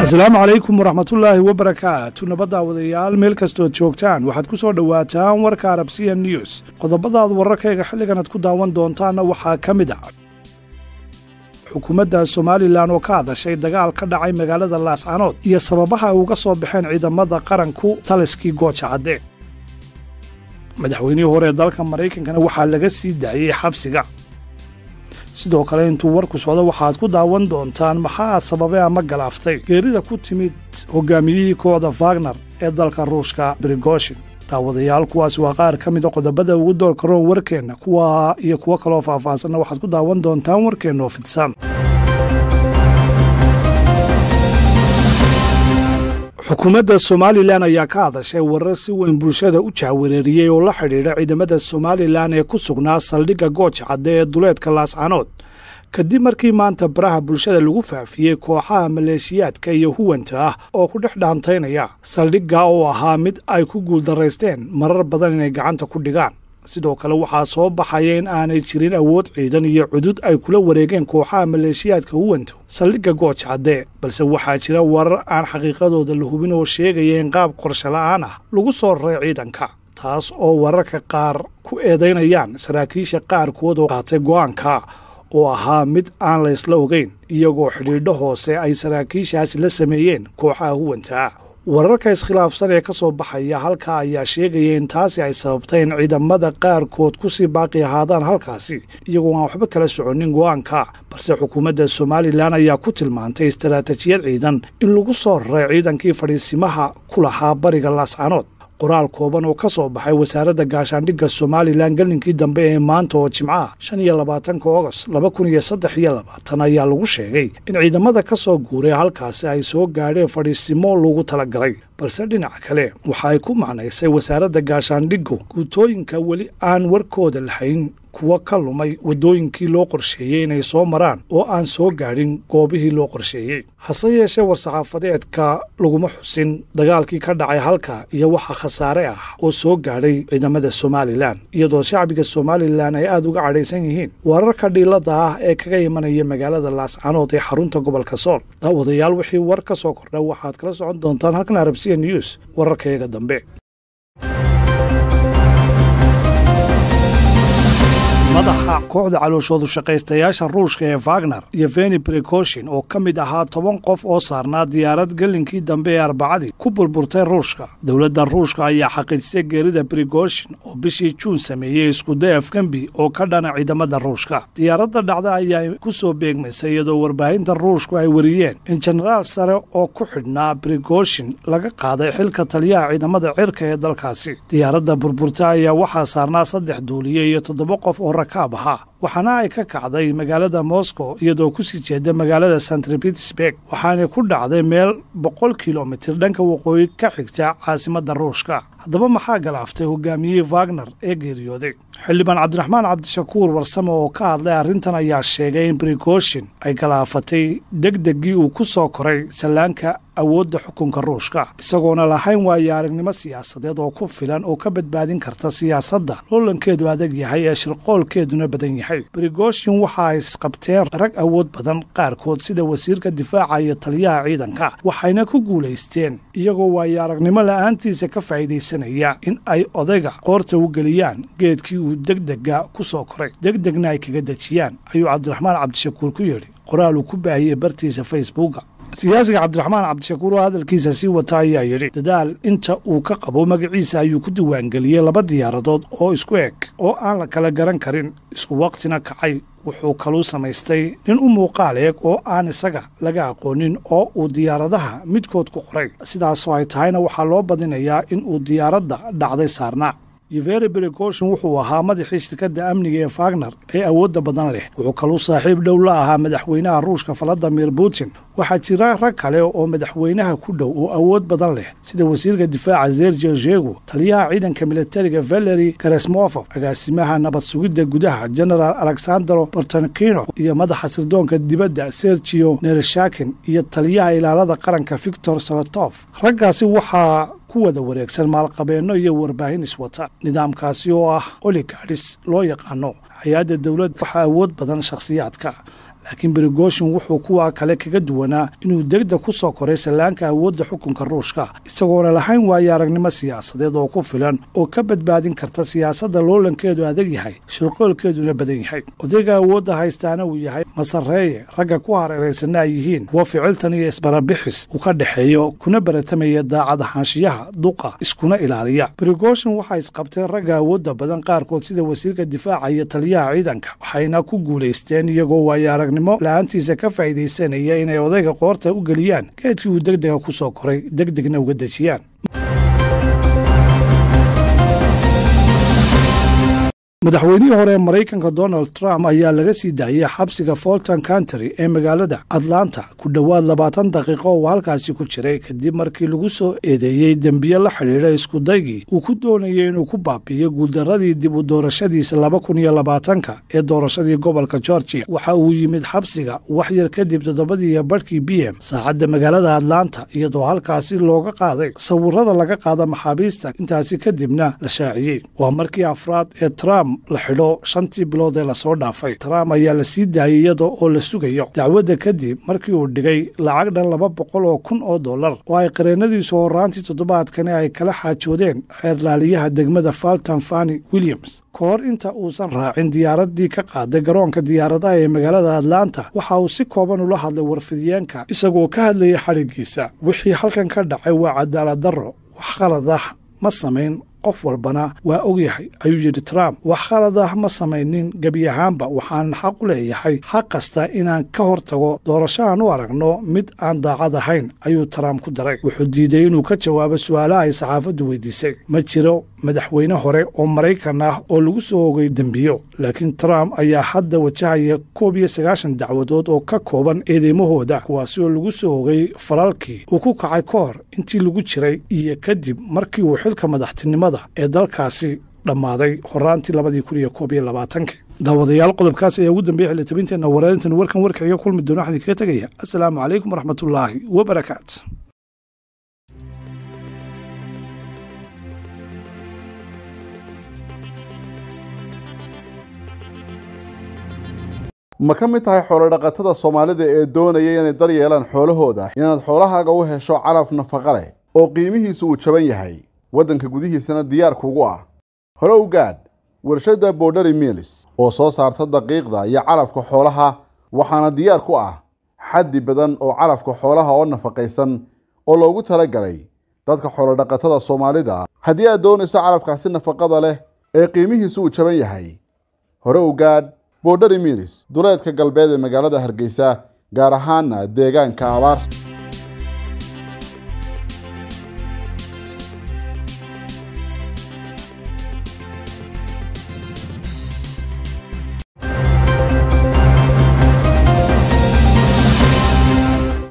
asalaamu calaykum waraxmatullaahi wabarakaatu nabaddaaawadayaal meel kastood joogtaan waxaad ku soo dhowaataan warka arabsiya news qodobadaad wararkayga xilligan aad ku daawan doontaanna waxaa ka mid ah xukuumadda somalilan oo ka hadashay dagaal ka dhacay magaalada laascanood iyo sababaha ay uga soo baxeen ciidamada qaranku taliskii gooja cadde madaxweynihii hore ee dalka maraykankana waxaa laga sii daayey xabsiga sidoo kale intuu warku socda waxaad ku daawan doontaan maxaa sababay ama galaaftay geerida ku timid hogaamiyihii kooxda fagner ee dalka ruushka brigoshin daawadayaal kuwaasi waa qaar ka mida ah qodobada ugu doorkaroon warkeenna kuwa iyo kuwo kaloo faahfaahsanna waxaad ku daawan doontaan warkeenna oo fidsan xukuumadda somalilan ayaa ka hadashay warar si weyn bulshada u jahwareeriyey oo la xidhiidha ciidamada somalilan ee ku sugnaa saldhigga gooja cadde ee duleedka laascanood kadib markii maanta baraha bulshada lagu faafiyey kooxaha maleeshiyaadka iyo huwanta ah oo ku dhex dhaantaynaya saldhigga oo ahaa mid ay ku guuldarraysteen marar badan inay gacanta ku dhigaan sidoo kale waxaa soo baxaya in aanay jirin awood ciidan iyo cudud ay kula wareegeen kooxaha maleeshiyaadka huwantow saldhigga goojcadde balse waxaa jira warar aan xaqiiqadooda la hubin oo sheegaya in qaab qorsho la'aan ah lagu soo raray ciidanka taas oo wararka qaar ku eedaynayaan saraakiisha qaarkood oo qaatay go'aanka oo ahaa mid aan laysla ogayn iyagoo xidhiidho hoose ay saraakiishaasi la sameeyeen kooxaha huwanta wararka iskhilaafsan ee kasoo baxaya halka ayaa sheegaya in taasi ay sababtay in ciidamada qaarkood kusii baaqi ahaadaan halkaasi iyagoo aan waxba kala soconin go'aanka balse xukuumadda somalilan ayaa ku tilmaantay istaraatijiyad ciidan in lagu soo raray ciidankii fadhiisimaha ku lahaa bariga laascanood qoraal kooban oo ka soo baxay wasaaradda gaashaandhigga somalilan gellinkii dambe ee maanta oo jimco shan iyo labaatanka ogost laba kun iyo saddex iyo labaatan ayaa lagu sheegay in ciidamada ka soo guuray halkaasi ay soo gaadheen fadhiisimo loogu talagalay balse dhinaca kale waxa ay ku macnaysay wasaaradda gaashaandhiggu guutooyinka weli aan warkooda lahayn kuwo ka lumay waddooyinkii loo qorsheeyey inay soo maraan oo aan soo gaadhin goobihii loo qorsheeyey hase yeeshee war-saxaafadeedka laguma xusin dagaalkii ka dhacay halka iyo waxa khasaare ah oo soo gaadhay ciidamada somalilan iyadoo shacbiga somalilan ay aad uga cadhaysan yihiin wararka dhiilada ah ee kaga imanaya magaalada laascanood ee xarunta gobolka sool daawadayaal wixii war ka soo kordha waxaad kala socon doontaan halkan arabsiya news wararkayga dambe madaxa kooxda calooshoodu shaqaystayaasha ruushka ee fagner yeveni brekoshin oo ka mid ahaa toban qof oo saarnaa diyaarad gelinkii dambe ee arbacadii ku burburtay ruushka dowladda ruushka ayaa xaqiijisay geerida brigoshin oo bishii juun sameeyey iskuday afgembi oo ka dhana ciidamada ruushka diyaaradda dhacda ayaa ku soo beegmaysay iyadoo warbaahinta ruushku ay wariyeen in jenaraal sare oo ku xidhnaa brigoshin laga qaaday xilka taliyaha ciidamada cirka ee dalkaasi diyaaradda burburta ayaa waxaa saarnaa saddex duuliye iyo toddoba qof oo rakaab ahaa waxaana ay ka kacday magaalada moscow iyadoo kusii jeeda magaalada santr bitsburg waxaana ku dhacday meel boqol kilomitir dhanka waqooyi ka xigta caasimadda ruushka haddaba maxaa galaaftay hogaamiyihii wagner ee geeriyooday xildhibaan cabdiraxmaan cabdishakuur warsame oo ka hadlay arrintan ayaa sheegay in brigoshin ay galaafatay degdegii uu ku soo koray sallaanka awoodda xukunka ruushka isagoona lahayn waayo aragnimo siyaasadeed oo ku filan oo ka badbaadin karta siyaasadda loolankeedu adag yahay ee shirqoolkeeduna badan yahay qeexay brigoshin ay isqabteen rag awood badan qaarkood sida wasiirka difaaca iyo taliyaha ciidanka waxayna ku guulaysteen iyagoo waayo aragnimo la'aantiisa ka faa'iidaysanaya in ay odayga qoorta u geliyaan geedkii uu degdega ku soo koray degdegna ay kaga dejiyaan ayuu cabdiraxmaan cabdishakuur ku yidhi qoraal uu ku baahiyey bartiisa facebooka siyaasiga cabdiraxmaan cabdishakuur oo hadalkiisa sii wata ayaa yidhi dadaal inta uu ka qabo magiciisa ayuu ku diwaangeliyey laba diyaaradood oo isku eg oo aan la kala garan karin isku waqtina kacay wuxuu kaluu samaystay nin u muuqaal eeg oo aan isaga laga aqoonin oo uu diyaaradaha midkood ku qoray sidaasoo ay tahayna waxaa loo badinayaa inuu diyaaradda dhacday saarnaa yveri berikoshon wuxuu ahaa madaxii shirkadda amniga ee fagner ee awoodda badan leh wuxuu kaluu saaxiib dhow la ahaa madaxweynaha ruushka valadimir putin waxaa jira rag kale oo madaxweynaha ku dhow oo awood badan leh sida wasiirka difaaca zerjer zhegu taliyaha ciidanka militariga valeri karesmofof agaasimaha nabad sugidda gudaha genaraal alexandro bortankino iyo madaxa sirdoonka dibadda sergio nereshakin iyo taliyaha ilaalada qaranka victor solotof raggaasi waxaa ku wada wareegsan maalqabeenno iyo warbaahin iswata nidaamkaasi oo ah oligaadhis loo yaqaano hay-adda dowlad waxaa awood badan shakhsiyaadka laakiin berigooshin wuxuu kuwa kale kaga duwanaa inuu degda ku soo koray sallaanka awoodda xukunka ruushka isagoona lahayn waayo aragnimo siyaasadeed oo ku filan oo ka badbaadin karta siyaasadda loolankeedu adag yahay shirqoolkeeduna badan yahay odayga awoodda haystaana uu yahay masareeye ragga ku hareeraysana ay yihiin kuwa ficiltan iyo isbarabixis u ka dhexeeyo kuna baratamaya daacad ahaanshiyaha duqa iskuna ilaaliya berigooshin waxaa isqabteen ragga awoodda badan qaarkood sida wasiirka difaaca iyo taliyaha ciidanka waxayna ku guulaysteen iyagoo waayoarag aragnimo la-aantiisa ka faa'iidaysanaya inay odayga qoorta u geliyaan geedkii uu degdega ku soo koray degdegna uga dejiyaan madaxweynihii hore ee maraykanka donald trump ayaa laga sii daayey xabsiga folton country ee magaalada atlanta ku dhowaad labaatan daqiiqo uu halkaasi ku jiray kadib markii lagu soo eedeeyey dembiye la xidhiidha iskudaygii uu ku doonayay inuu ku baabi'iyo guuldarradii dib u doorashadiisa laba kun iyo labaatanka ee doorashadii gobolka georgia waxa uu yimid xabsiga wax yar kadib toddobadii iyo barhkii b m saacadda magaalada atlanta iyadoo halkaasi looga qaaday sawirada laga qaada maxaabiista intaasi kadibna la shaaciyey waa markii afraad ee trump la xidho shantii bilood ee lasoo dhaafay trump ayaa la sii daayay iyada oo la sugayo dacwadda kadib markii uu dhigay lacag dhan laba boqol oo kun oo dollar oo ay qareennadiisu horraantii toddobaadkani ay kala xaajoodeen xeerlaaliyaha degmada faltan fani williams ka inta uusan raacin diyaaraddii ka qaaday garoonka diyaaradaha ee magaalada atlanta waxa uu si kooban ula hadlay warfidyaenka isagoo ka hadlayay xadhigiisa wixii halkan ka dhacay waa cadaalad darro wax qalad ah ma samayn qof walbana waa ogyahay ayuu yidhi trump wax khalad ah ma samaynin gebi ahaanba waxaan xaq u leeyahay xaq kasta inaan ka hortago doorasho aan u aragno mid aan daacad ahayn ayuu trump ku daray wuxuu diiday inuu ka jawaabo su'aalaha ay saxaafaddu weydiisay ma jiro madaxweyne hore oo maraykan ah oo lagu soo ogay dembiyo laakiin trump ayaa hadda wajahaya koob iyo sagaashan dacwadood oo ka kooban eedeymahooda kuwaasi oo lagu soo ogay falalkii uu ku kacay ka hor intii lagu jiray iyo kadib markii uu xilka madaxtinimada ee dalkaasi dhammaaday horaantii labadii kun iyo koob iyo labaatanka daawadayaal qodobkaas ayaa ugu dambeya xilli tabinteena warkan warkaiga kulmi doona waxaan kaga tegaya assalaamu calaykum waraxmatullaahi wabarakaatu ma ka mid tahay xoolodhaqatada soomaalida ee doonaya inay dar yeelaan xoolahooda inaad xoolahaaga u hesho calaf nafaqa leh oo qiimihiisu uu jaban yahay waddanka gudihiisana diyaarkuugu ah hore ugaad gaadh warshadda bordheri miilis oo soo saarta daqiiqda iyo calafka xoolaha waxaana diyaar ku ah xaddi badan oo calafka xoolaha oo nafaqaysan oo loogu talagalay dadka xoolodhaqatada soomaalida haddii aad doonayso calafkaasi nafaqada leh ee qiimihiisu uu jaban yahay hore u boodhari miris duleedka galbeed ee magaalada hargeysa gaar ahaana deegaanka abaar